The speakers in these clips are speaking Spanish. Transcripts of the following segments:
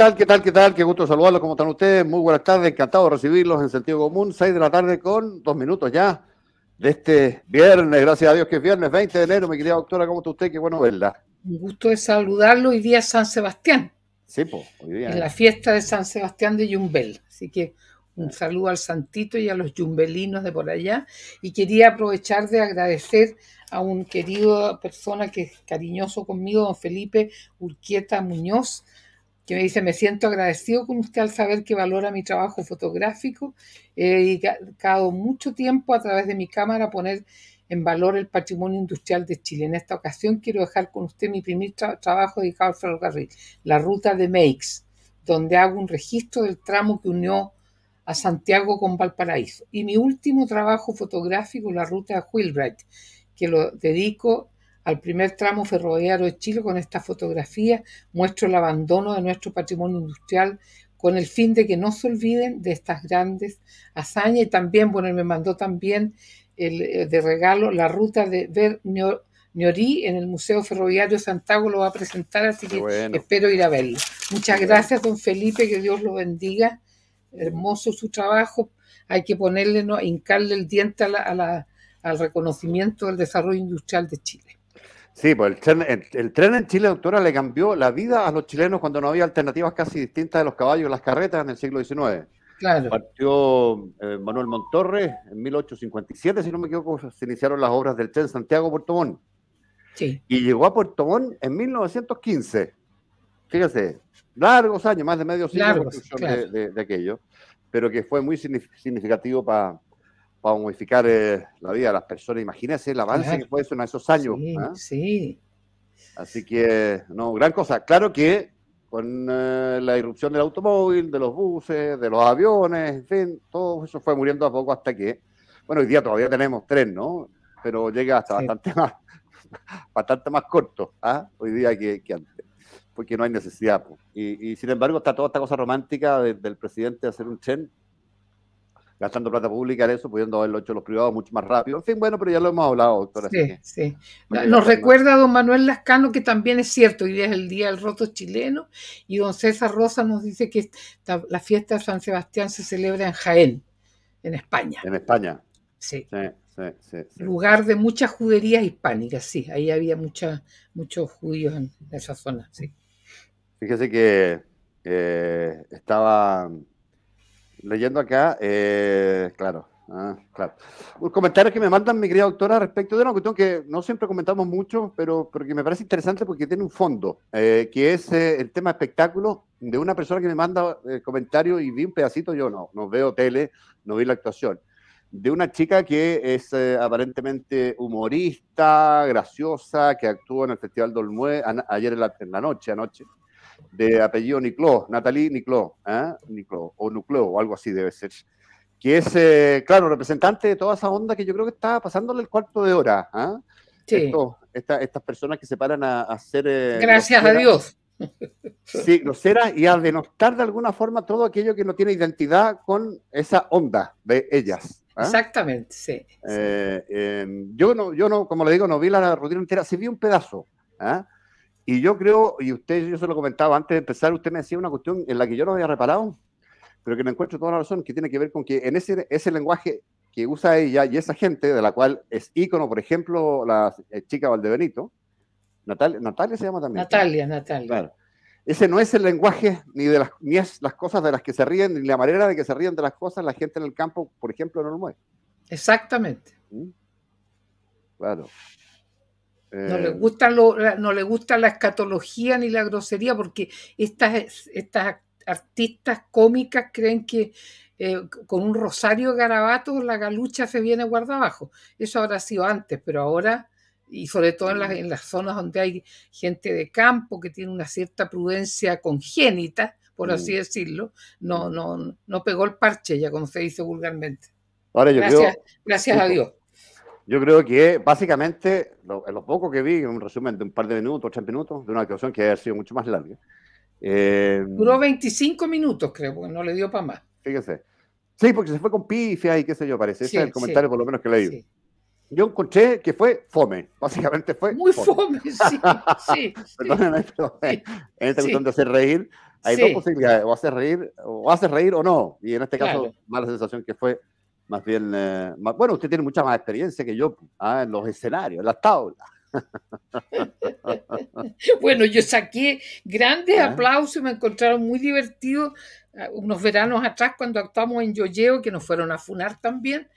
tal? ¿Qué tal? ¿Qué tal? Qué gusto saludarlos. ¿Cómo están ustedes? Muy buenas tardes. Encantado de recibirlos en sentido común. 6 de la tarde con dos minutos ya de este viernes. Gracias a Dios que es viernes 20 de enero. Mi querida doctora, ¿cómo está usted? Qué bueno verla. Un gusto de saludarlo. Hoy día es San Sebastián. Sí, pues, hoy día. En la eh. fiesta de San Sebastián de Yumbel. Así que un saludo al Santito y a los yumbelinos de por allá. Y quería aprovechar de agradecer a un querido persona que es cariñoso conmigo, don Felipe Urquieta Muñoz, me dice, me siento agradecido con usted al saber que valora mi trabajo fotográfico. He dedicado mucho tiempo a través de mi cámara a poner en valor el patrimonio industrial de Chile. En esta ocasión quiero dejar con usted mi primer trabajo dedicado al ferrocarril, la ruta de Meix, donde hago un registro del tramo que unió a Santiago con Valparaíso. Y mi último trabajo fotográfico, la ruta de Wheelwright, que lo dedico al primer tramo ferroviario de Chile con esta fotografía muestro el abandono de nuestro patrimonio industrial con el fin de que no se olviden de estas grandes hazañas. Y también, bueno, me mandó también eh, de regalo la ruta de ver Ñorí en el Museo Ferroviario Santiago lo va a presentar, así que espero ir a verlo. Muchas gracias, don Felipe, que Dios lo bendiga. Hermoso su trabajo. Hay que ponerle, no, hincarle el diente a la, al reconocimiento del desarrollo industrial de Chile. Sí, pues el tren, el, tren, en Chile, doctora, le cambió la vida a los chilenos cuando no había alternativas casi distintas de los caballos las carretas en el siglo XIX. Claro. Partió eh, Manuel Montorre en 1857, si no me equivoco, se iniciaron las obras del tren Santiago-Puerto Montt. Sí. Y llegó a Puerto Montt en 1915. Fíjese, largos años, más de medio siglo de, de, aquello, pero que fue muy significativo para para modificar eh, la vida de las personas. Imagínense el avance que fue eso en esos años. Sí, ¿eh? sí. Así que, no, gran cosa. Claro que con eh, la irrupción del automóvil, de los buses, de los aviones, en fin, todo eso fue muriendo a poco hasta que, bueno, hoy día todavía tenemos tren, ¿no? Pero llega hasta bastante, más, bastante más corto ¿ah? hoy día que, antes, porque no hay necesidad. Y, sin embargo está toda esta cosa romántica del presidente hacer un tren gastando plata pública en eso, pudiendo haberlo hecho los privados mucho más rápido. En fin, bueno, pero ya lo hemos hablado, doctora. Sí, sí. Nos recuerda don Manuel Lascano, que también es cierto, hoy es el Día del Roto Chileno, y don César Rosa nos dice que la fiesta de San Sebastián se celebra en Jaén, en España. En España. Sí. sí, sí, Lugar de muchas juderías hispánicas, sí, ahí había muchos judíos en esa zona, sí. Fíjese que eh, estaba Leyendo acá, eh, claro. Ah, claro. Un comentario que me mandan, mi querida doctora, respecto de una cuestión que no siempre comentamos mucho, pero, porque que me parece interesante porque tiene un fondo, eh, que es eh, el tema espectáculo de una persona que me manda el comentario y vi un pedacito, yo no, no veo tele, no vi la actuación, de una chica que es aparentemente humorista, graciosa, que actuó en el Festival de ayer en la noche, anoche de apellido Nicló, Natalie Niclo, ¿eh? o Nucleo, o algo así debe ser, que es, eh, claro, representante de toda esa onda que yo creo que está pasándole el cuarto de hora. ¿eh? Sí. estas personas que se paran a, hacer... Eh, Gracias a Dios. Sí, será y a denostar de alguna forma todo aquello que no tiene identidad con esa onda de ellas. Exactamente, sí. yo, no, yo no, como le digo, no vi la rutina entera, sí vi un pedazo. Y yo creo, y usted, yo se lo comentaba antes de empezar, usted me decía una cuestión en la que yo no había reparado, pero que no encuentro toda la razón, que tiene que ver con que en ese, ese lenguaje que usa ella y esa gente, de la cual es ícono, por ejemplo, la eh, chica Valdebenito, Natalia, se llama también. Natalia, Natalia. Claro. Ese no es el lenguaje ni, de las, ni es las cosas de las que se ríen, ni la manera de que se ríen de las cosas la gente en el campo, por ejemplo, no lo mueve. Exactamente. ¿Mm? Claro no le eh, gusta, no le gusta la escatología ni la grosería, porque estas, estas artistas cómicas creen que eh, con un rosario garabato la galucha se viene guarda abajo. Eso habrá sido antes, pero ahora, y sobre todo en las, en las zonas donde hay gente de campo que tiene una cierta prudencia congénita, por mm. así decirlo, no, no, no pegó el parche, ya como se dice vulgarmente. gracias a Dios. Yo creo que básicamente, lo, lo poco que vi, un resumen de un par de minutos, ocho minutos, de una actuación que ha sido mucho más larga. Eh, Duró 25 minutos, creo, porque no le dio para más. Fíjense. Sí, porque se fue con pifia y qué sé yo, parece. Ese es el comentario por lo menos que leí. Yo encontré que fue fome, básicamente fue. Muy fome, sí, sí. perdóneme. en esta cuestión de hacer reír, hay dos posibilidades, o hacer reír, o hace reír o no. Y en este caso, mala sensación que fue más bien, eh, bueno, usted tiene mucha más experiencia que yo ah, en los escenarios, en las tablas. bueno, yo saqué grandes ah. aplausos y me encontraron muy divertido ah, unos veranos atrás cuando actuamos en Yoyeo, que nos fueron a funar también,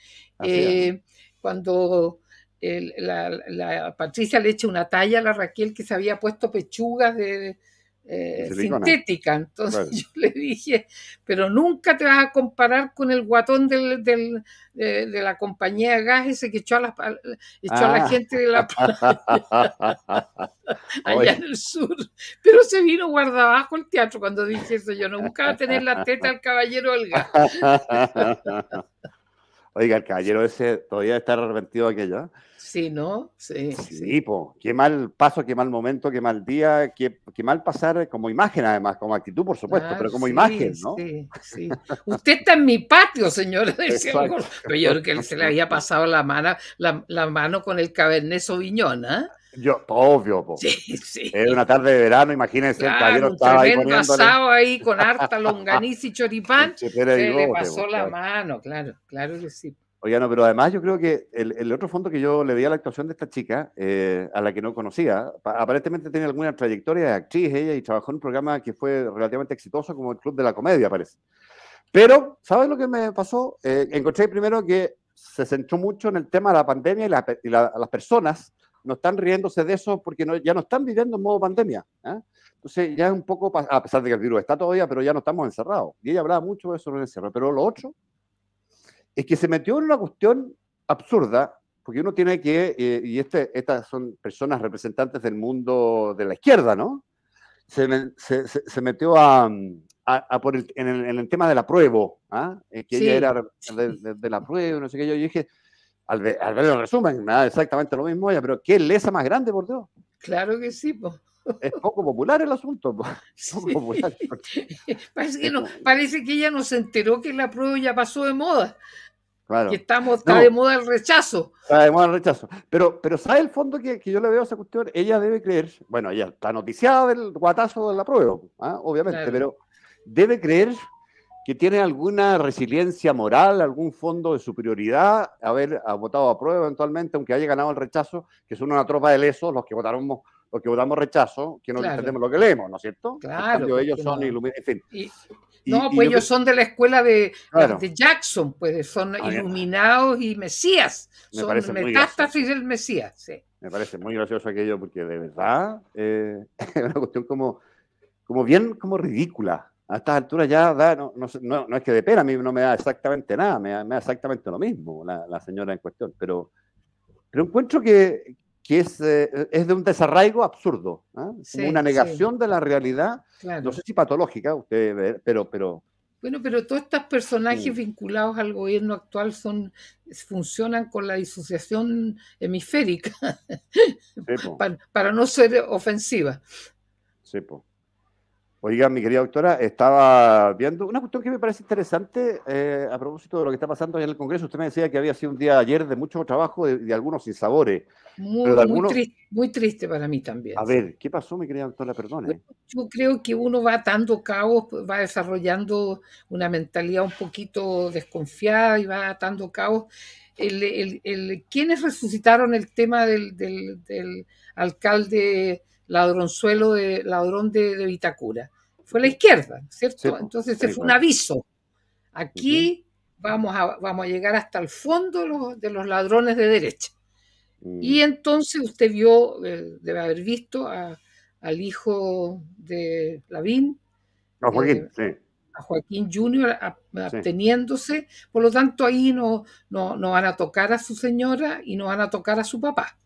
eh, cuando la, Patricia le echa una talla a la Raquel que se había puesto pechugas de, eh, sintética. Entonces yo le dije, pero nunca te vas a comparar con el guatón del, del, de, la compañía de gas ese que echó a la, ah. gente de la allá en el sur. Pero se vino guardabajo el teatro cuando dije eso. Yo no a tener la teta al caballero del gas. Oiga, el caballero ese todavía está arrepentido de aquello. ¿eh? Sí, ¿no? Sí. Sí, sí. qué mal paso, qué mal momento, qué mal día, qué, mal pasar como imagen, además, como actitud, por supuesto, ah, pero como imagen, ¿no? Sí, sí. Usted está en mi patio, señor. Pero yo creo que él se le había pasado la mano, la, mano con el Cabernet Sauvignon, ¿eh? Yo, obvio, pues Sí, Era una tarde de verano, imagínense, el caballero estaba ahí ahí con harta longaniza y choripán, se le pasó la mano, claro, claro que sí. Oye, no, pero además yo creo que el, otro fondo que yo le di a la actuación de esta chica, eh, a la que no conocía, aparentemente tiene alguna trayectoria de actriz ella y trabajó en un programa que fue relativamente exitoso como el Club de la Comedia, parece. Pero, ¿sabes lo que me pasó? Eh, encontré primero que se centró mucho en el tema de la pandemia y, las personas no están riéndose de eso porque ya no están viviendo en modo pandemia. ¿eh? Entonces ya es un poco, a pesar de que el virus está todavía, pero ya no estamos encerrados. Y ella hablaba mucho de eso en el encierro. Pero lo otro es que se metió en una cuestión absurda, porque uno tiene que, eh, y este, estas son personas representantes del mundo de la izquierda, ¿no? Se, metió a, en, el, tema de la prueba, ¿ah? eh, que ella era de, de la prueba, no sé qué, yo dije, al, ver, al el resumen, me da exactamente lo mismo, ella, pero qué lesa más grande, por Dios. Claro que sí, Es poco popular el asunto. parece, que no, parece que ella no se enteró que la prueba ya pasó de moda. Claro. Que estamos, está de moda el rechazo. Está de moda el rechazo. Pero, pero ¿sabe el fondo que, que yo le veo a esa cuestión? Ella debe creer, bueno, ella está noticiada del guatazo de la prueba, ¿ah? obviamente, pero debe creer que tiene alguna resiliencia moral, algún fondo de superioridad, haber votado a prueba eventualmente, aunque haya ganado el rechazo, que son una tropa de lesos los que votaron los que votamos rechazo, que no entendemos lo que leemos, ¿no es cierto? Claro. ellos no. pues ellos son de la escuela de, Jackson, pues son ah, iluminados y mesías, son metástasis del mesías, Me parece muy gracioso aquello porque de verdad eh, es una cuestión como, como bien como ridícula, a estas alturas ya da, no, no, no, es que de pena, a mí no me da exactamente nada, me da, exactamente lo mismo la, la, señora en cuestión, pero, pero encuentro que, que es, eh, es de un desarraigo absurdo, ¿ah? una negación de la realidad, no sé si patológica, usted, pero... pero bueno, pero todos estos personajes mm. vinculados al gobierno actual son, funcionan con la disociación hemisférica, para, no ser ofensiva. Sí, po. Oiga, mi querida doctora, estaba viendo una cuestión que me parece interesante eh, a propósito de lo que está pasando en el Congreso. Usted me decía que había sido un día ayer de mucho trabajo, de, de algunos sinsabores. Muy, muy, triste, para mí también. A ver, ¿qué pasó, mi querida doctora? Perdone. Yo creo que uno va atando caos, pues, va desarrollando una mentalidad un poquito desconfiada y va atando caos. ¿Quiénes resucitaron el tema del alcalde? ladronzuelo de ladrón de, Vitacura. Fue la izquierda, ¿cierto? Entonces ese fue un aviso. Aquí vamos, a, vamos a llegar hasta el fondo de los, ladrones de derecha. Mm. Y entonces usted vio, eh, debe haber visto al hijo de Lavín, a eh, Joaquín, a Joaquín Junior absteniéndose, por lo tanto ahí no, no, no van a tocar a su señora y no van a tocar a su papá.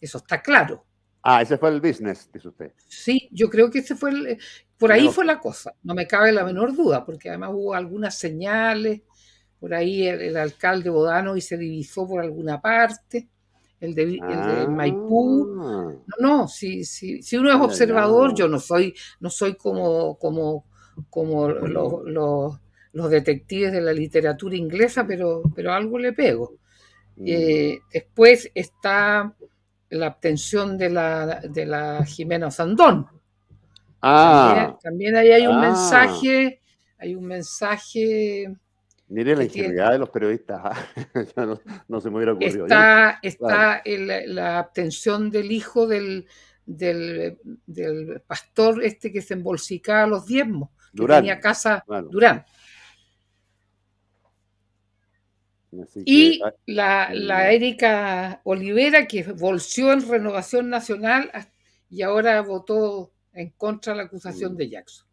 Eso está claro. Ah, ese fue el business, dice usted. Sí, yo creo que ese fue el, eh, por ahí fue la cosa, no me cabe la menor duda, porque además hubo algunas señales, por ahí el, alcalde Bodano y se divisó por alguna parte, el de, ah. Maipú. No, no si, si, uno es observador, yo no soy, no soy como, como, como los, detectives de la literatura inglesa, pero, pero algo le pego. Mm. Eh, después está la abstención de la, de la Jimena Sandón. Ah. También, ahí hay un ah. mensaje, hay un mensaje. Mire la ingenuidad de los periodistas, ah. no, se me hubiera ocurrido. Está, está la abstención del hijo del, del, del, pastor este que se embolsicaba los diezmos, que tenía casa Durán. Ah, y la, Erika Olivera, que volvió en Renovación Nacional ah, y ahora votó en contra de la acusación mm. de Jackson.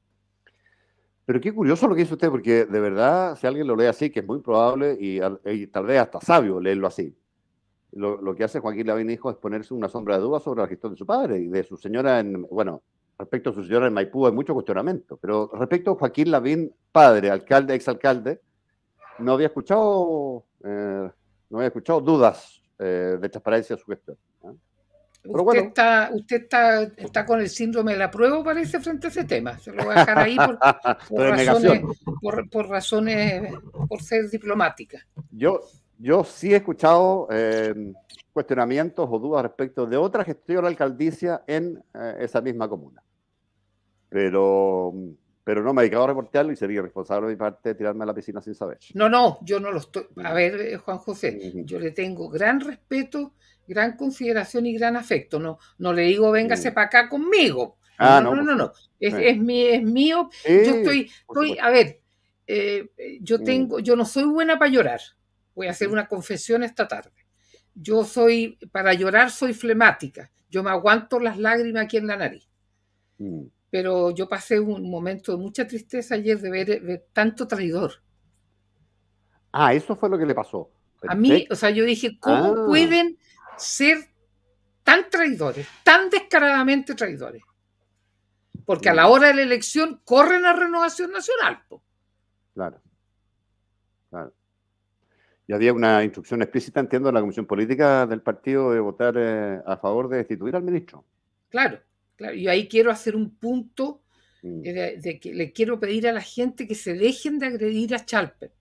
Pero qué curioso lo que hizo usted, porque de verdad, si alguien lo lee así, que es muy probable y, tal vez hasta sabio leerlo así, lo, que hace Joaquín Lavín Hijo es ponerse una sombra de duda sobre la gestión de su padre y de su señora en, bueno, respecto a su señora en Maipú hay mucho cuestionamiento, pero respecto a Joaquín Lavín, padre, alcalde, exalcalde, no había escuchado eh, no he escuchado dudas eh, de transparencia de su gestión. ¿eh? usted, está, usted está, con el síndrome de la prueba, parece, frente a ese tema. Se lo voy a dejar ahí por, razones, por, ser diplomática. Yo, yo sí he escuchado cuestionamientos o dudas respecto de otra gestión alcaldicia en esa misma comuna. Pero pero no me he dedicado a reportearlo y sería responsable de mi parte de tirarme a la piscina sin saber. No, no, yo no lo estoy. A ver, eh, Juan José, yo le tengo gran respeto, gran consideración y gran afecto. No, no le digo véngase para acá conmigo. Ah, no, no, no, no, Es, mío. yo estoy, a ver, eh, yo tengo, yo no soy buena para llorar. Voy a hacer una confesión esta tarde. Yo soy, para llorar soy flemática. Yo me aguanto las lágrimas aquí en la nariz pero yo pasé un momento de mucha tristeza ayer de eh, ver, tanto traidor. Ah, eso fue lo que le pasó. A mí, o sea, yo dije, ¿cómo ah. pueden ser tan traidores, tan descaradamente traidores? Porque a la hora de la elección corren a renovación nacional. Claro. Claro. Y había una instrucción explícita, entiendo, de la Comisión Política del partido de votar eh, a favor de destituir al ministro. Claro. Claro, yo ahí quiero hacer un punto mm. eh, de, que le quiero pedir a la gente que se dejen de agredir a Chalper.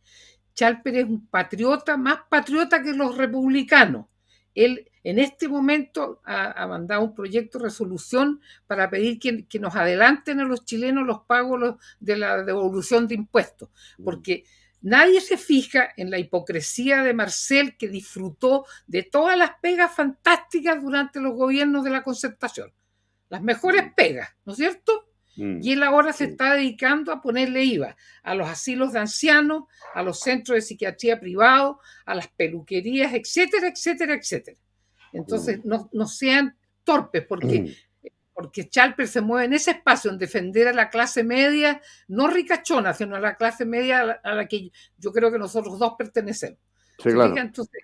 Chalper es un patriota, más patriota que los republicanos. Él en este momento ha, mandado un proyecto de resolución para pedir que, que, nos adelanten a los chilenos los pagos de la devolución de impuestos, mm. porque nadie se fija en la hipocresía de Marcel que disfrutó de todas las pegas fantásticas durante los gobiernos de la concertación las mejores pegas, ¿no es cierto? Mm, y él ahora se está dedicando a ponerle IVA a los asilos de ancianos, a los centros de psiquiatría privados, a las peluquerías, etcétera, etcétera, etcétera. Entonces, mm. no, sean torpes, porque, mm. porque Chalper se mueve en ese espacio en defender a la clase media, no ricachona, sino a la clase media a la que yo creo que nosotros dos pertenecemos.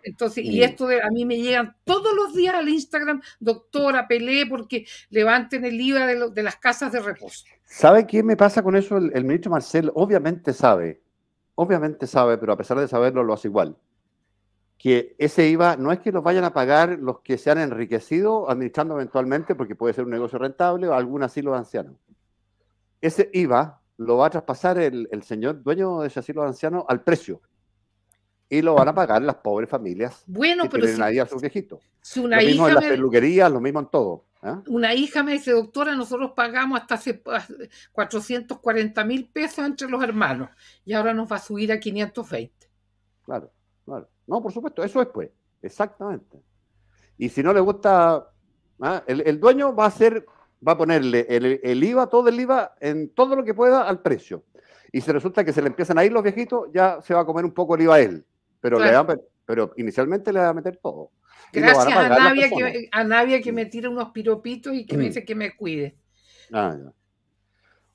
Entonces, y esto de, a mí me llegan todos los días al Instagram, doctora, Pelé, porque levanten el IVA de, las casas de reposo. ¿Sabe qué me pasa con eso? El, ministro Marcel obviamente sabe, obviamente sabe, pero a pesar de saberlo lo hace igual. Que ese IVA no es que lo vayan a pagar los que se han enriquecido administrando eventualmente, porque puede ser un negocio rentable o algún asilo de ancianos. Ese IVA lo va a traspasar el, el señor dueño de ese asilo de ancianos al precio y lo van a pagar las pobres familias bueno, que pero tienen a sus viejitos. una lo mismo en las peluquerías, lo mismo en todo. ¿eh? Una hija me dice, doctora, nosotros pagamos hasta hace 440 mil pesos entre los hermanos y ahora nos va a subir a 520. Claro, claro. No, por supuesto, eso es pues, exactamente. Y si no le gusta, ¿eh? el, dueño va a hacer, va a ponerle el, el IVA, todo el IVA, en todo lo que pueda al precio. Y si resulta que se le empiezan a ir los viejitos, ya se va a comer un poco el IVA a él pero, le pero inicialmente le va a meter todo. Gracias a, nadia Navia que, a, que, me tira unos piropitos y que me mm. dice que me cuide. Ah,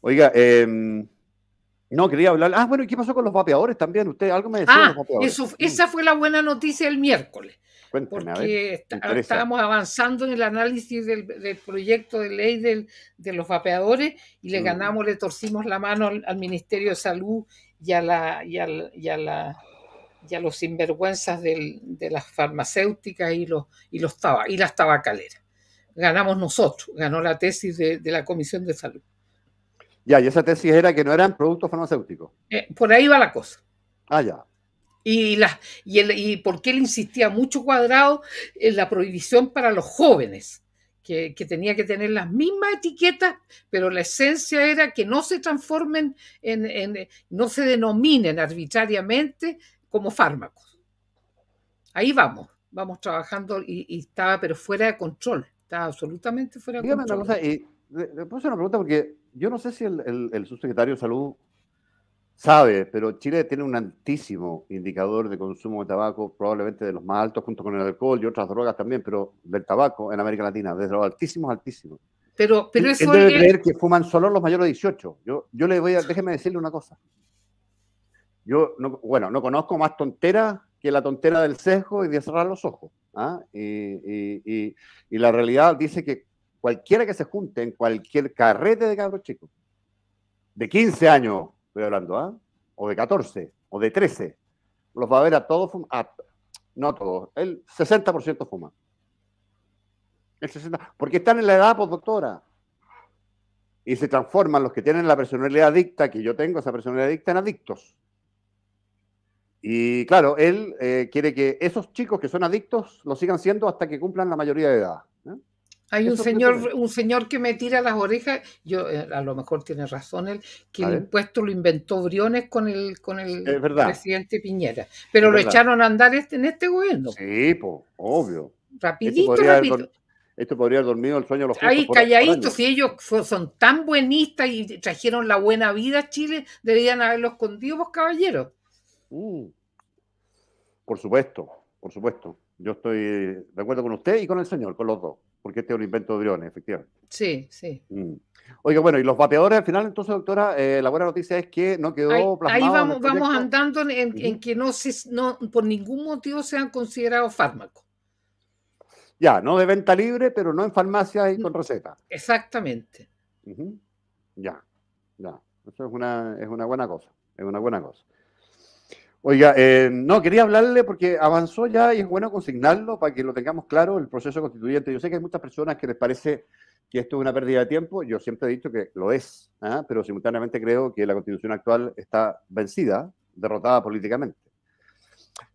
Oiga, em, no, quería hablar. Ah, bueno, ¿y qué pasó con los vapeadores también? Usted algo me decía. Ah, los mm. esa fue la buena noticia el miércoles. porque estábamos avanzando en el análisis del, proyecto de ley de los vapeadores y le mm. ganamos, le torcimos la mano al, Ministerio de Salud y la, y y a la y los sinvergüenzas de las farmacéuticas y, los, y, los y las tabacaleras. Ganamos nosotros, ganó la tesis de, la Comisión de Salud. Ya, y esa tesis era que no eran productos farmacéuticos. Eh, por ahí va la cosa. Ah, ya. Y, la, y, el, y porque él insistía mucho cuadrado en la prohibición para los jóvenes. Que, tenía que tener las mismas etiquetas, pero la esencia era que no se transformen en no se denominen arbitrariamente como fármacos. Ahí vamos, vamos trabajando y, estaba, pero fuera de control, estaba absolutamente fuera de control. Una cosa, y le, puse una pregunta porque yo no sé si el, subsecretario de Salud sabe, pero Chile tiene un altísimo indicador de consumo de tabaco, probablemente de los más altos junto con el alcohol y otras drogas también, pero del tabaco en América Latina, desde los altísimos, altísimos. Pero, pero eso él debe creer que fuman solo los mayores de 18. Yo, yo le voy a, déjeme decirle una cosa. Yo, bueno, no conozco más tontera que la tontera del sesgo y de cerrar los ojos. ¿ah? Y, la realidad dice que cualquiera que se junte en cualquier carrete de cabros chicos, de 15 años, estoy hablando, ¿ah? o de 14, o de 13, los va a ver a todos, no todos, el 60% fuma. El porque están en la edad postdoctora pues, y se transforman los que tienen la personalidad adicta, que yo tengo esa personalidad adicta, en adictos. Y claro, él eh, quiere que esos chicos que son adictos lo sigan siendo hasta que cumplan la mayoría de edad. ¿eh? Hay un señor, un señor que me tira las orejas, yo eh, a lo mejor tiene razón él, que el impuesto lo inventó Briones con el con el presidente Piñera, pero lo echaron a andar este, en este gobierno. Sí, pues, obvio. Rapidito, esto Esto podría haber dormido el sueño de los Ahí, calladitos, si ellos son tan buenistas y trajeron la buena vida a Chile, deberían haberlo escondido, vos caballeros. Uh. Por supuesto, por supuesto. Yo estoy de acuerdo con usted y con el señor, con los dos, porque este es un invento de Briones, efectivamente. Sí, sí. Mm. Oiga, bueno, y los vapeadores al final, entonces, doctora, eh, la buena noticia es que no quedó ahí, plasmado. Ahí vamos, vamos andando en, que no, se, no por ningún motivo sean considerados fármacos. Ya, no de venta libre, pero no en farmacias y con mm, receta. Exactamente. Ya, ya. Eso es una, es una buena cosa. Es una buena cosa. Oiga, eh, no, quería hablarle porque avanzó ya y es bueno consignarlo para que lo tengamos claro, el proceso constituyente. Yo sé que hay muchas personas que les parece que esto es una pérdida de tiempo, yo siempre he dicho que lo es, ¿ah? pero simultáneamente creo que la constitución actual está vencida, derrotada políticamente.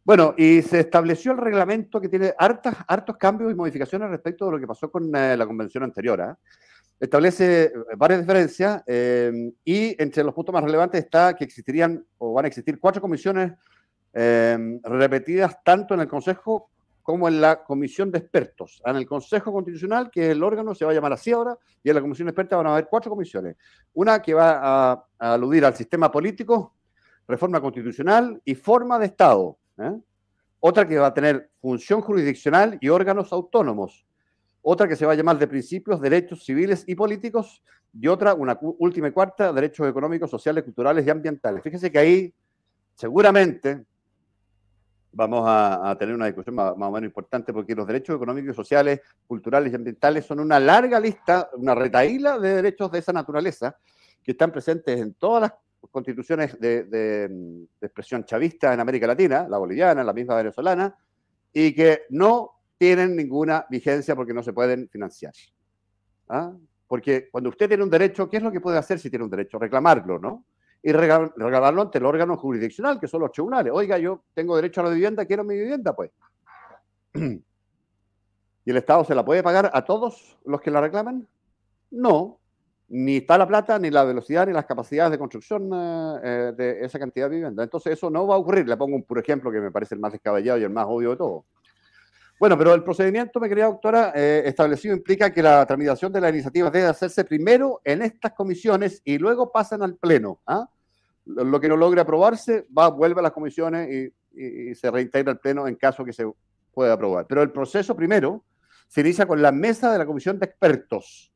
Bueno, y se estableció el reglamento que tiene hartas, hartos cambios y modificaciones respecto de lo que pasó con eh, la convención anterior. ¿eh? establece eh, varias diferencias eh, y entre los puntos más relevantes está que existirían o van a existir cuatro comisiones eh, repetidas tanto en el Consejo como en la Comisión de Expertos. En el Consejo Constitucional, que es el órgano, se va a llamar así ahora, y en la Comisión de Expertos van a haber cuatro comisiones. Una que va a, aludir al sistema político, reforma constitucional y forma de Estado. Otra que va a tener función jurisdiccional y órganos autónomos otra que se va a llamar de principios, derechos civiles y políticos, y otra, una última y cuarta, derechos económicos, sociales, culturales y ambientales. Fíjese que ahí seguramente vamos a, tener una discusión más, o menos importante porque los derechos económicos, sociales, culturales y ambientales son una larga lista, una retaíla de derechos de esa naturaleza que están presentes en todas las constituciones de, de expresión chavista en América Latina, la boliviana, la misma venezolana, y que no tienen ninguna vigencia porque no se pueden financiar. ¿ah? Porque cuando usted tiene un derecho, ¿qué es lo que puede hacer si tiene un derecho? Reclamarlo, ¿no? Y regalarlo ante el órgano jurisdiccional, que son los tribunales. Oiga, yo tengo derecho a la vivienda, quiero mi vivienda, pues. ¿Y el Estado se la puede pagar a todos los que la reclaman? No, ni está la plata, ni la velocidad, ni las capacidades de construcción eh, eh, de esa cantidad de vivienda. Entonces eso no va a ocurrir. Le pongo un puro ejemplo que me parece el más descabellado y el más obvio de todo. Bueno, pero el procedimiento, me quería doctora, eh, establecido implica que la tramitación de la iniciativa debe hacerse primero en estas comisiones y luego pasan al Pleno. ¿ah? Lo que no logre aprobarse va, vuelve a las comisiones y, se reintegra al Pleno en caso que se pueda aprobar. Pero el proceso primero se inicia con la mesa de la comisión de expertos,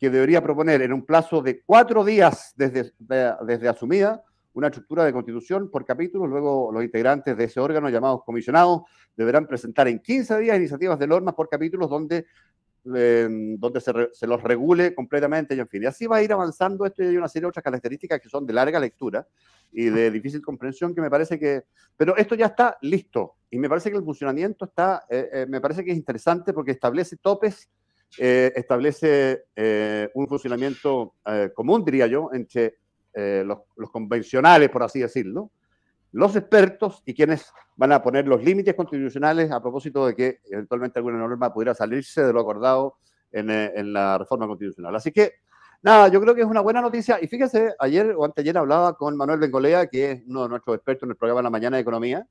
que debería proponer en un plazo de cuatro días desde, desde asumida una estructura de constitución por capítulos. Luego, los integrantes de ese órgano, llamados comisionados, deberán presentar en 15 días iniciativas de normas por capítulos donde, em, donde se, se, los regule completamente y en fin. Y así va a ir avanzando esto y hay una serie de otras características que son de larga lectura y de difícil comprensión que me parece que... Pero esto ya está listo y me parece que el funcionamiento está, eh, eh, me parece que es interesante porque establece topes eh, establece un funcionamiento común, diría yo, entre eh, los, convencionales, por así decirlo, los expertos y quienes van a poner los límites constitucionales a propósito de que eventualmente alguna norma pudiera salirse de lo acordado en, eh, la reforma constitucional. Así que, nada, yo creo que es una buena noticia. Y fíjese, ayer o anteayer hablaba con Manuel Bengolea, que es uno de nuestros expertos en el programa La Mañana de Economía,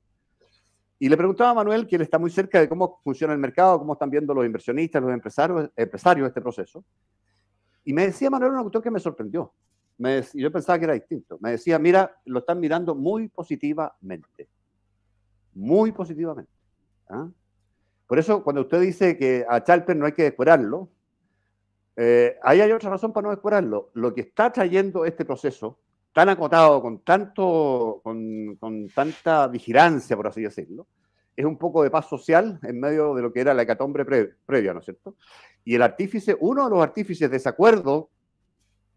y le preguntaba a Manuel, que él está muy cerca de cómo funciona el mercado, cómo están viendo los inversionistas, los empresarios, empresarios este proceso. Y me decía Manuel una cuestión que me sorprendió me yo pensaba que era distinto, me decía, mira, lo están mirando muy positivamente, muy positivamente. ¿ah? Por eso, cuando usted dice que a Chalper no hay que descubrarlo, eh, ahí hay otra razón para no explorarlo. Lo que está trayendo este proceso, tan acotado, con, tanto, con, con, tanta vigilancia, por así decirlo, es un poco de paz social en medio de lo que era la hecatombre previa, ¿no es cierto? Y el artífice, uno de los artífices de ese acuerdo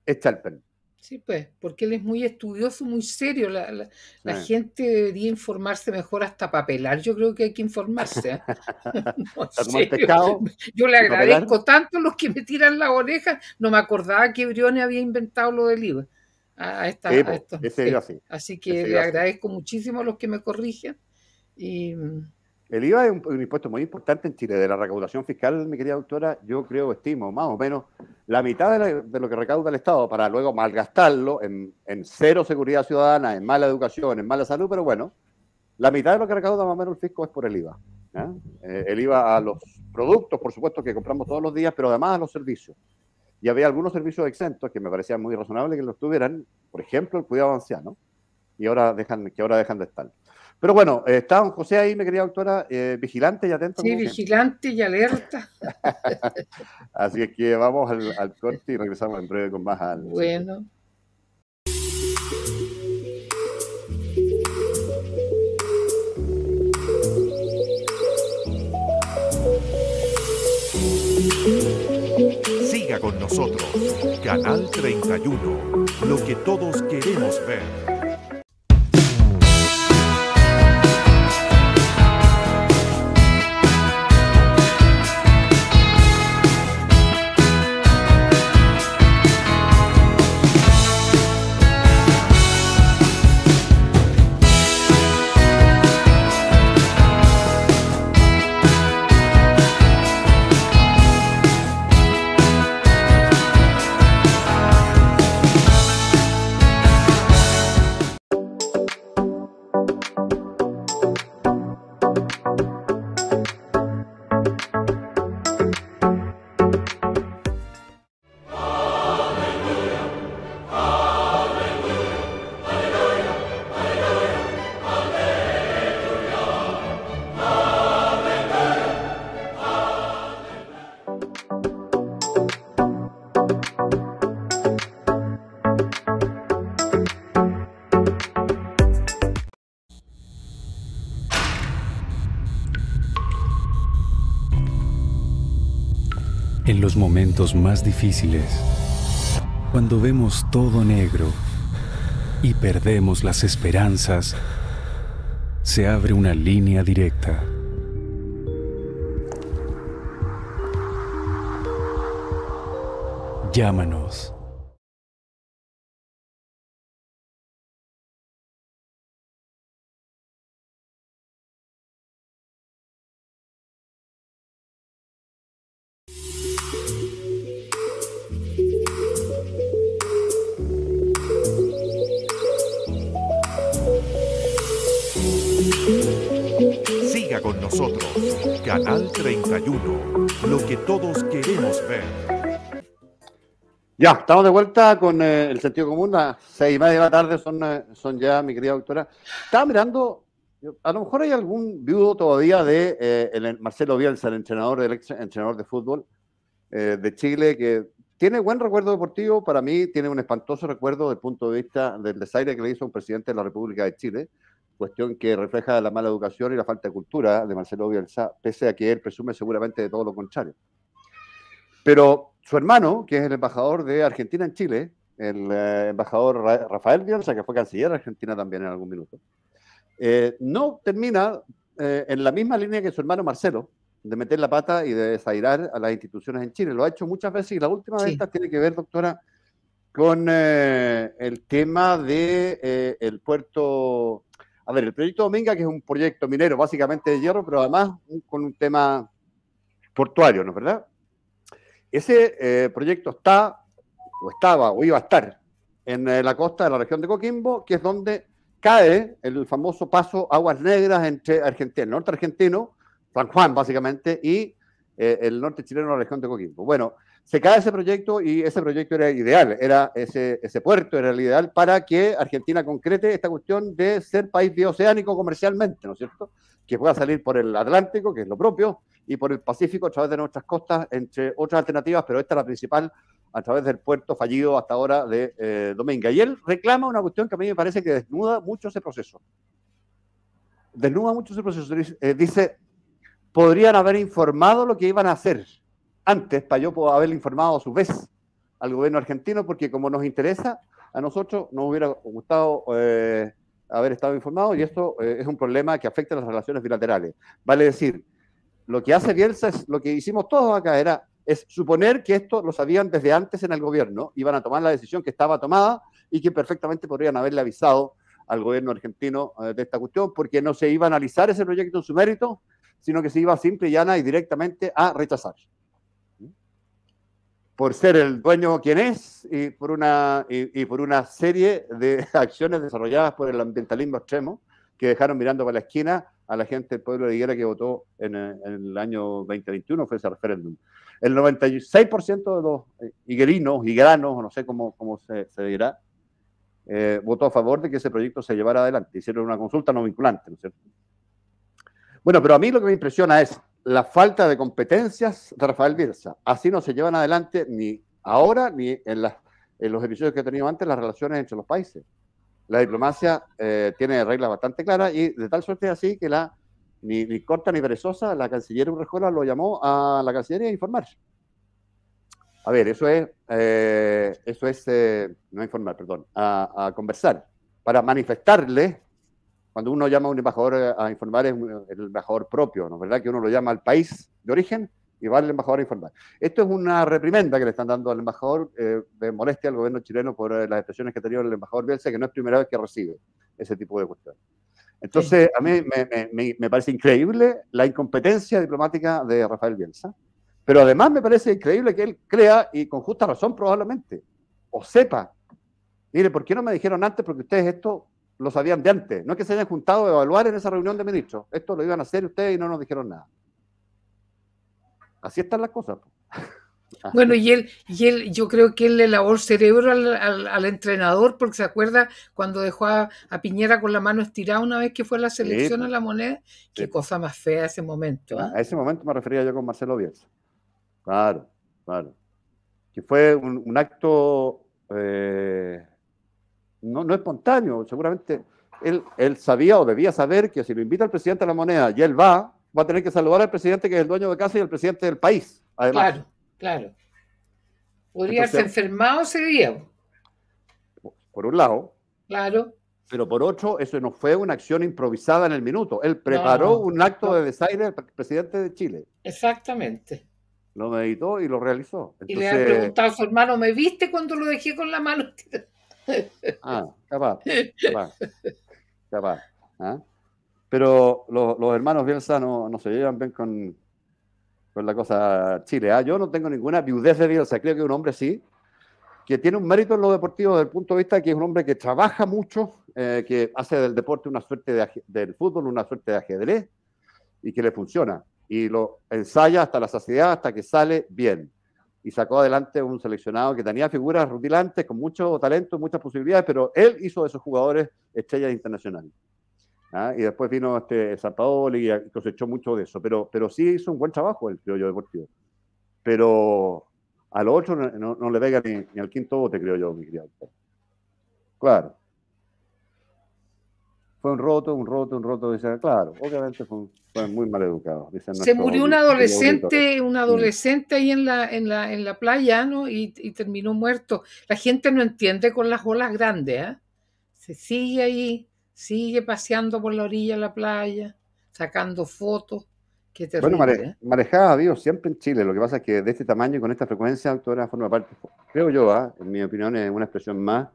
es Chalpern. Sí, pues, porque él es muy estudioso, muy serio. La, la, gente debería informarse mejor hasta papelar. Yo creo que hay que informarse. ¿eh? Yo le agradezco tanto a los que me tiran la oreja. No me acordaba que Brione había inventado lo del IVA. Pues, así. que le agradezco muchísimo a los que me corrigen. Y, el IVA es un, impuesto muy importante en Chile. De la recaudación fiscal, mi querida doctora, yo creo, estimo, más o menos, la mitad de, lo que recauda el Estado para luego malgastarlo en, cero seguridad ciudadana, en mala educación, en mala salud, pero bueno, la mitad de lo que recauda más o menos el fisco es por el IVA. Eh, el IVA a los productos, por supuesto, que compramos todos los días, pero además a los servicios. Y había algunos servicios exentos que me parecían muy razonables que los tuvieran, por ejemplo, el cuidado anciano, y ahora dejan, que ahora dejan de estar. Pero bueno, eh, está don José ahí, mi querida doctora, eh, vigilante y atento. Sí, vigilante y alerta. Así es que vamos al, al, corte y regresamos en breve con más al. Bueno. Siga con nosotros, Canal 31, lo que todos queremos ver. más difíciles, cuando vemos todo negro y perdemos las esperanzas, se abre una línea directa. Llámanos. Canal 31, lo que todos queremos ver. Ya, estamos de vuelta con eh, el sentido común, las seis y media de la tarde son, eh, son ya, mi querida doctora. Estaba mirando, a lo mejor hay algún viudo todavía de eh, Marcelo Bielsa, el entrenador, entrenador de fútbol de Chile, que tiene buen recuerdo deportivo, para mí tiene un espantoso recuerdo desde el punto de vista del desaire que le hizo un presidente de la República de Chile cuestión que refleja la mala educación y la falta de cultura de Marcelo Bielsa, pese a que él presume seguramente de todo lo contrario. Pero su hermano, que es el embajador de Argentina en Chile, el eh, embajador Rafael Bielsa, que fue canciller de Argentina también en algún minuto, eh, no termina eh, en la misma línea que su hermano Marcelo, de meter la pata y de desairar a las instituciones en Chile. Lo ha hecho muchas veces y la última de estas tiene que ver, doctora, con el tema del de, el puerto a ver, el proyecto Dominga, que es un proyecto minero básicamente de hierro, pero además con un tema portuario, ¿no es verdad? Ese eh, proyecto está, o estaba, o iba a estar, en eh, la costa de la región de Coquimbo, que es donde cae el famoso paso Aguas Negras entre Argentina, el norte argentino, San Juan básicamente, y eh, el norte chileno, la región de Coquimbo. Bueno, se cae ese proyecto y ese proyecto era ideal, era ese, puerto era el ideal para que Argentina concrete esta cuestión de ser país bioceánico comercialmente, ¿no es cierto? Que pueda salir por el Atlántico, que es lo propio, y por el Pacífico a través de nuestras costas, entre otras alternativas, pero esta es la principal a través del puerto fallido hasta ahora de eh, Dominga. Y él reclama una cuestión que a mí me parece que desnuda mucho ese proceso. Desnuda mucho ese proceso. dice, eh, podrían haber informado lo que iban a hacer antes para yo poder haberle informado a su vez al gobierno argentino, porque como nos interesa, a nosotros nos hubiera gustado eh, haber estado informado y esto eh, es un problema que afecta a las relaciones bilaterales. Vale decir, lo que hace Bielsa es lo que hicimos todos acá, era es suponer que esto lo sabían desde antes en el gobierno, iban a tomar la decisión que estaba tomada y que perfectamente podrían haberle avisado al gobierno argentino eh, de esta cuestión, porque no se iba a analizar ese proyecto en su mérito, sino que se iba simple y llana y directamente a rechazar por ser el dueño quien es y por una, y, por una serie de acciones desarrolladas por el ambientalismo extremo que dejaron mirando para la esquina a la gente del pueblo de Higuera que votó en, eh, el año 2021, fue ese referéndum. El 96% de los eh, higuerinos, higueranos, o no sé cómo, cómo se, dirá, eh, votó a favor de que ese proyecto se llevara adelante. Hicieron una consulta no vinculante, ¿no es cierto? Bueno, pero a mí lo que me impresiona es la falta de competencias de Rafael Bielsa. Así no se llevan adelante ni ahora ni en, los episodios que he tenido antes las relaciones entre los países. La diplomacia eh, tiene reglas bastante claras y de tal suerte es así que la ni, corta ni perezosa, la canciller Urrejola lo llamó a la cancillería a informar. A ver, eso es, eh, eso es eh, no informar, perdón, a, a, conversar, para manifestarle cuando uno llama a un embajador eh, a informar es eh, el embajador propio, ¿no es verdad? Que uno lo llama al país de origen y va el embajador a informar. Esto es una reprimenda que le están dando al embajador eh, de molestia al gobierno chileno por las expresiones que ha tenido el embajador Bielsa, que no es primera vez que recibe ese tipo de cuestiones. Entonces, a mí me, me parece increíble la incompetencia diplomática de Rafael Bielsa, pero además me parece increíble que él crea, y con justa razón probablemente, o sepa, mire, ¿por qué no me dijeron antes? Porque ustedes esto lo sabían de antes, no es que se hayan juntado a evaluar en esa reunión de ministros. Esto lo iban a hacer ustedes y no nos dijeron nada. Así están las cosas. Bueno, y él, y él, yo creo que él le lavó el cerebro al, entrenador, porque se acuerda cuando dejó a, Piñera con la mano estirada una vez que fue a la selección a la moneda. Qué cosa más fea ese momento. ¿ah? A ese momento me refería yo con Marcelo Bielsa. Claro, claro. Que fue un, acto eh, no, no espontáneo, seguramente él, él, sabía o debía saber que si lo invita el presidente a la moneda y él va, va a tener que saludar al presidente que es el dueño de casa y el presidente del país, además. Claro, claro. Podría ser enfermado ese día. Por un lado. Claro. Pero por otro, eso no fue una acción improvisada en el minuto. Él preparó un acto de desaire al presidente de Chile. Exactamente. Lo meditó y lo realizó. y le ha preguntado a su hermano, ¿me viste cuando lo dejé con la mano? Ah, capaz, capaz, ¿ah? Pero los, hermanos Bielsa no, se llevan bien con, con la cosa Chile. ¿ah? Yo no tengo ninguna viudez de Bielsa, creo que un hombre sí, que tiene un mérito en lo deportivo desde el punto de vista que es un hombre que trabaja mucho, eh, que hace del deporte una suerte de, del fútbol una suerte de ajedrez y que le funciona. Y lo ensaya hasta la saciedad, hasta que sale bien y sacó adelante un seleccionado que tenía figuras rutilantes, con mucho talento, muchas posibilidades, pero él hizo de esos jugadores estrellas internacionales. ¿ah? Y después vino este Zapadol y cosechó mucho de eso, pero, pero sí hizo un buen trabajo el criollo deportivo. Pero a los otros no, le pega ni, ni, al quinto bote, creo yo, mi criado. Claro fue un roto, un roto, un roto. Dice, claro, obviamente fue, muy mal educado. Se murió un adolescente, un mm. adolescente ahí en la, en la, en la playa, ¿no? Y, terminó muerto. La gente no entiende con las olas grandes, ¿eh? Se sigue ahí, sigue paseando por la orilla de la playa, sacando fotos. bueno, ¿eh? marejada ha siempre en Chile. Lo que pasa es que de este tamaño y con esta frecuencia, doctora, forma parte, creo yo, ¿ah? en mi opinión, es una expresión más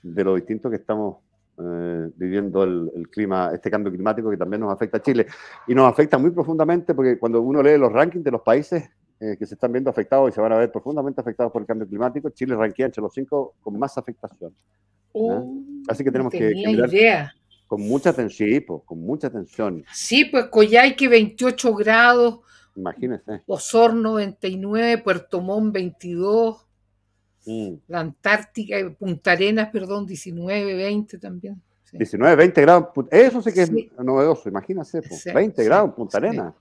de lo distinto que estamos eh, viviendo el, clima, este cambio climático que también nos afecta a Chile. Y nos afecta muy profundamente porque cuando uno lee los rankings de los países eh, que se están viendo afectados y se van a ver profundamente afectados por el cambio climático, Chile ranquea entre los cinco con más afectación. ¿eh? Oh, Así que tenemos que, con mucha tensión, sí, pues, con mucha tensión. Sí, pues Coyhaique 28 grados. imagínense Osorno 99 Puerto Montt 22, Mm. La Antártica, eh, Punta Arenas, perdón, 19, 20 también. 19, 20 grados. Eso sí que es novedoso, imagínense. 20 grados en Punta Arenas.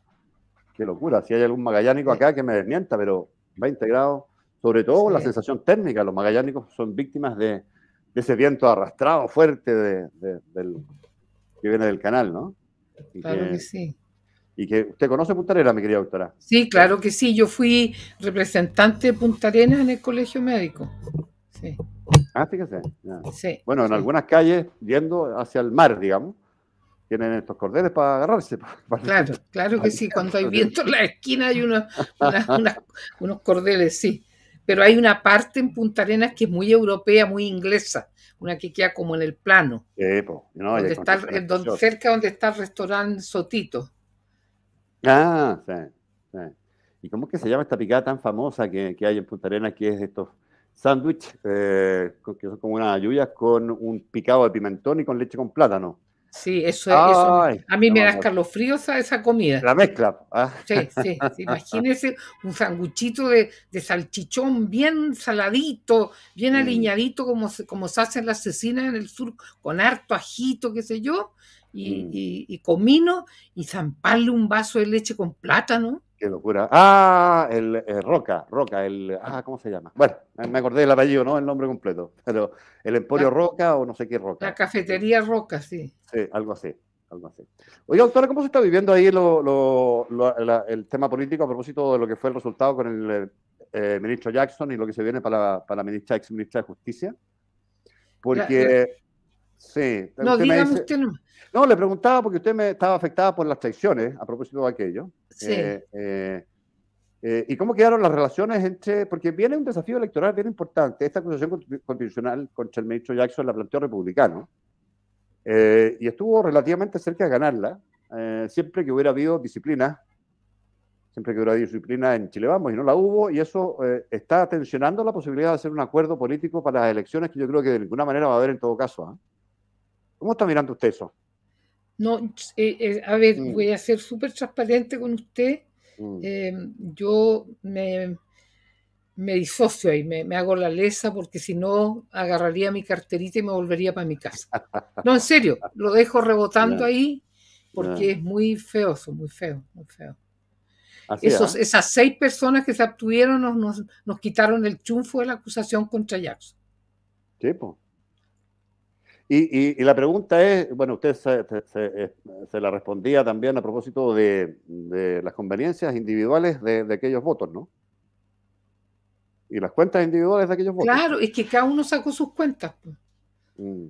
Qué locura. Si hay algún magallánico acá que me desmienta, pero 20 grados, sobre todo la sensación térmica. Los magallánicos son víctimas de, ese viento arrastrado fuerte que viene del canal, ¿no? claro que sí y que usted conoce Punta Arenas, mi querida doctora. Sí, claro que sí. Yo fui representante de Punta Arenas en el Colegio Médico. Sí. Ah, fíjese. Sí, bueno, en algunas calles, yendo hacia el mar, digamos, tienen estos cordeles para agarrarse. Claro, claro que sí. Cuando hay viento en la esquina hay unos, unos cordeles, sí. Pero hay una parte en Punta Arenas que es muy europea, muy inglesa una que queda como en el plano. pues donde está, cerca donde está el restaurante Sotito. Ah, sí, sí. ¿Y cómo es que se llama esta picada tan famosa que, hay en Punta Arenas, que es estos sándwiches, eh, que son como unas lluvia con un picado de pimentón y con leche con plátano? Sí, eso, es a mí me da escalofríos a esa comida. La mezcla. Ah. Sí, sí, imagínese un sanguchito de, salchichón bien saladito, bien aliñadito como se, como se hace en la en el sur, con harto ajito, qué sé yo, Mm. y, comino y zamparle un vaso de leche con plátano. Qué locura. Ah, el, eh, Roca, Roca, el. Ah, ¿cómo se llama? Bueno, me acordé del apellido, ¿no? El nombre completo. Pero el Emporio Roca o no sé qué Roca. La cafetería Roca, sí. Sí, algo así. Algo así. Oye, doctora, ¿cómo se está viviendo ahí el tema político a propósito de lo que fue el resultado con el eh, ministro Jackson y lo que se viene para, para la ministra, ex ministra de Justicia? Porque. Sí. No, no. le preguntaba porque usted me estaba afectada por las traiciones a propósito de aquello. Sí. Eh, eh, eh, ¿Y cómo quedaron las relaciones entre.? Porque viene un desafío electoral bien importante. Esta acusación constitucional contra el ministro Jackson la planteó republicano. y estuvo relativamente cerca de ganarla, siempre que hubiera habido disciplina. Siempre que hubiera habido disciplina en Chile Vamos, y no la hubo, y eso está tensionando la posibilidad de hacer un acuerdo político para las elecciones que yo creo que de ninguna manera va a haber en todo caso. ¿ah? ¿Cómo está mirando usted eso? No, eh, eh, a ver, mm. voy a ser súper transparente con usted. Mm. Eh, yo me, disocio ahí, me, hago la lesa porque si no agarraría mi carterita y me volvería para mi casa. No, en serio, lo dejo rebotando ahí porque es muy feo, muy feo, muy feo. Esos, ¿ah? Esas seis personas que se obtuvieron nos, quitaron el chunfo de la acusación contra Jackson. Sí, pues. Y, la pregunta es, bueno, usted se, eh, la respondía también a propósito de, las conveniencias individuales de, aquellos votos, ¿no? Y las cuentas individuales de aquellos votos. Claro, es que cada uno sacó sus cuentas. Mm.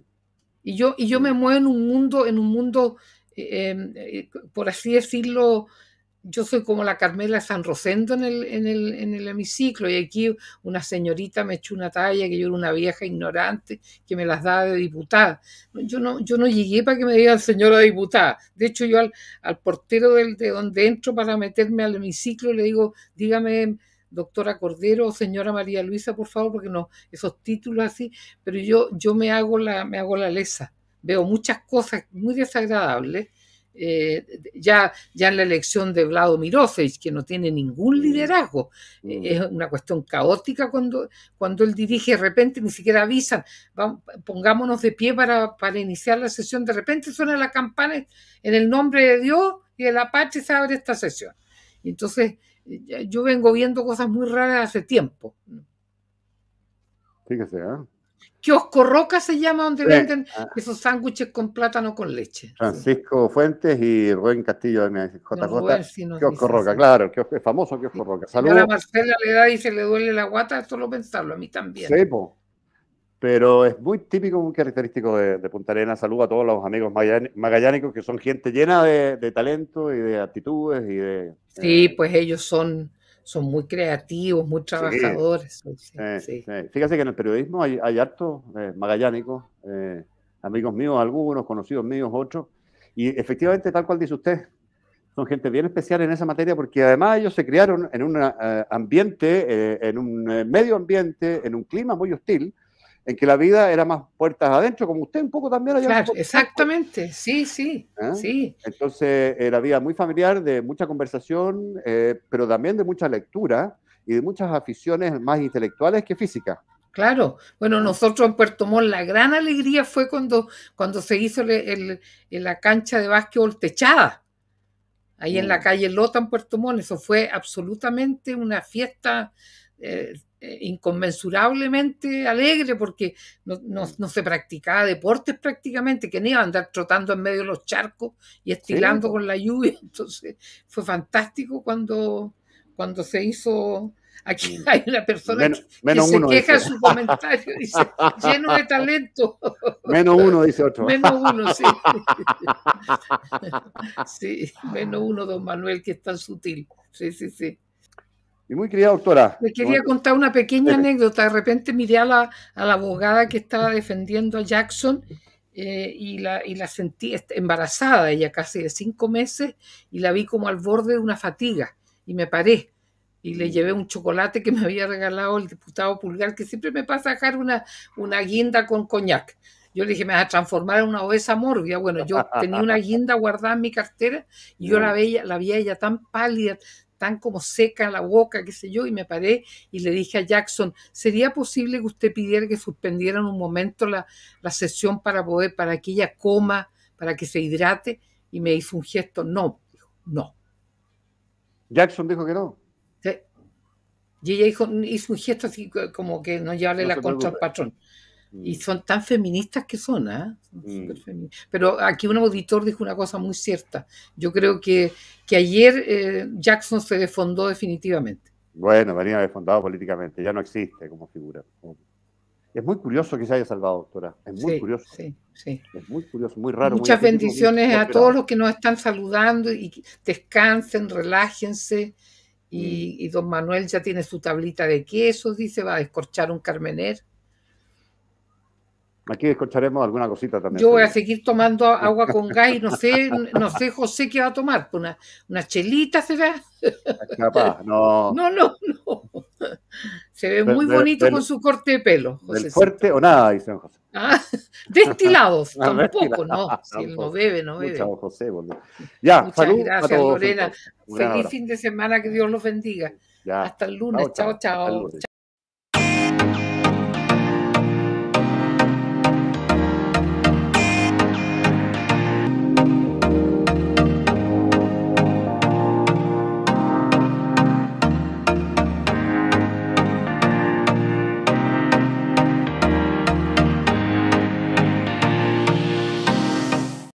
Y yo, y yo me mm. muevo en un mundo, en un mundo, eh, eh, por así decirlo, yo soy como la Carmela San Rosendo en el, en, el, hemiciclo y aquí una señorita me echó una talla que yo era una vieja ignorante que me las daba de diputada. Yo no, yo no llegué para que me digan señora diputada. De hecho, yo al, portero del, de donde entro para meterme al hemiciclo le digo, dígame doctora Cordero o señora María Luisa, por favor, porque no, esos títulos así, pero yo, yo me hago la, me hago la lesa. Veo muchas cosas muy desagradables eh, ya, ya en la elección de Vlado Mirofeich, que no tiene ningún liderazgo, mm. eh, es una cuestión caótica cuando, cuando él dirige, de repente ni siquiera avisan, pongámonos de pie para, iniciar la sesión, de repente suena la campana en el nombre de Dios y el la se abre esta sesión. Entonces, yo vengo viendo cosas muy raras hace tiempo. Fíjese, ¿eh? Kiosco Roca se llama donde venden ah. esos sándwiches con plátano con leche. Francisco Fuentes y Rubén Castillo de M.J.J. ¿Qué Roca, claro, es famoso Kiosco oscorroca? Roca. Saludos. A Marcela le da y se le duele la guata, solo pensarlo, a mí también. Pero es muy típico, muy característico de, Punta Arena. Saludos a todos los amigos magallánicos que son gente llena de, talento y de actitudes y de... Sí, eh, pues ellos son son muy creativos, muy trabajadores. Fíjese que en el periodismo hay, hay hartos eh, magallánicos, eh, amigos míos algunos, conocidos míos otros, y efectivamente tal cual dice usted, son gente bien especial en esa materia porque además ellos se criaron en un eh, ambiente, en un medio ambiente, en un clima muy hostil, en que la vida era más puertas adentro, como usted un poco también Claro, exactamente, sí, sí, ¿Ah? sí. Entonces era vida muy familiar, de mucha conversación, eh, pero también de mucha lectura y de muchas aficiones más intelectuales que físicas. Claro, bueno, nosotros en Puerto Montt la gran alegría fue cuando, cuando se hizo el, la cancha de básquetbol techada, ahí en la mm. calle Lota en Puerto Montt, eso fue absolutamente una fiesta eh, eh, inconmensurablemente alegre porque no, se practicaba deportes prácticamente, que no iba a andar trotando en medio de los charcos y estirando con la lluvia. Entonces fue fantástico cuando, cuando se hizo aquí hay una persona que, se queja su comentario, lleno de talento. Menos uno, dice otro. Menos uno, sí. Sí, menos uno, don Manuel, que es tan sutil. Sí, sí, sí. Y muy querida doctora. Le quería contar una pequeña anécdota. De repente miré a la, a la abogada que estaba defendiendo a Jackson eh, y, la, y la sentí embarazada, ella casi de cinco meses, y la vi como al borde de una fatiga. Y me paré y le llevé un chocolate que me había regalado el diputado Pulgar, que siempre me pasa a dejar una, una guinda con coñac. Yo le dije, me vas a transformar en una obesa morbia. Bueno, yo tenía una guinda guardada en mi cartera y yo la veía, la vi ella tan pálida, tan como seca la boca, qué sé yo, y me paré y le dije a Jackson, ¿sería posible que usted pidiera que suspendieran un momento la, sesión para poder, para que ella coma, para que se hidrate? Y me hizo un gesto, no, dijo, no. Jackson dijo que no. Y ella hizo un gesto así como que no llevarle la contra al patrón. Y mm. son tan feministas que son, ¿eh? Pero aquí un auditor dijo una cosa muy cierta. Yo creo que, que ayer eh, Jackson se defondó definitivamente. Bueno, venía desfondado políticamente, ya no existe como figura. Es muy curioso que se haya salvado, doctora. Es muy curioso. Sí, sí. Es muy curioso, muy raro. Muchas bendiciones a todos los que nos están saludando y descansen, relájense. Mm. Y, don Manuel ya tiene su tablita de quesos, dice, va a descorchar un carmener. Aquí escucharemos alguna cosita también. Yo voy a seguir tomando agua con gas y no sé, no sé José qué va a tomar. ¿Una, una chelita será? Capaz, no. No, no, no. Se ve muy bonito con su corte de pelo. José del fuerte o nada, dice José. Ah, destilados, tampoco, no. no si no bebe, no bebe. Muchas, José, ya, Muchas gracias, Lorena. Feliz fin de semana, que Dios los bendiga. Hasta el lunes. chao. chao.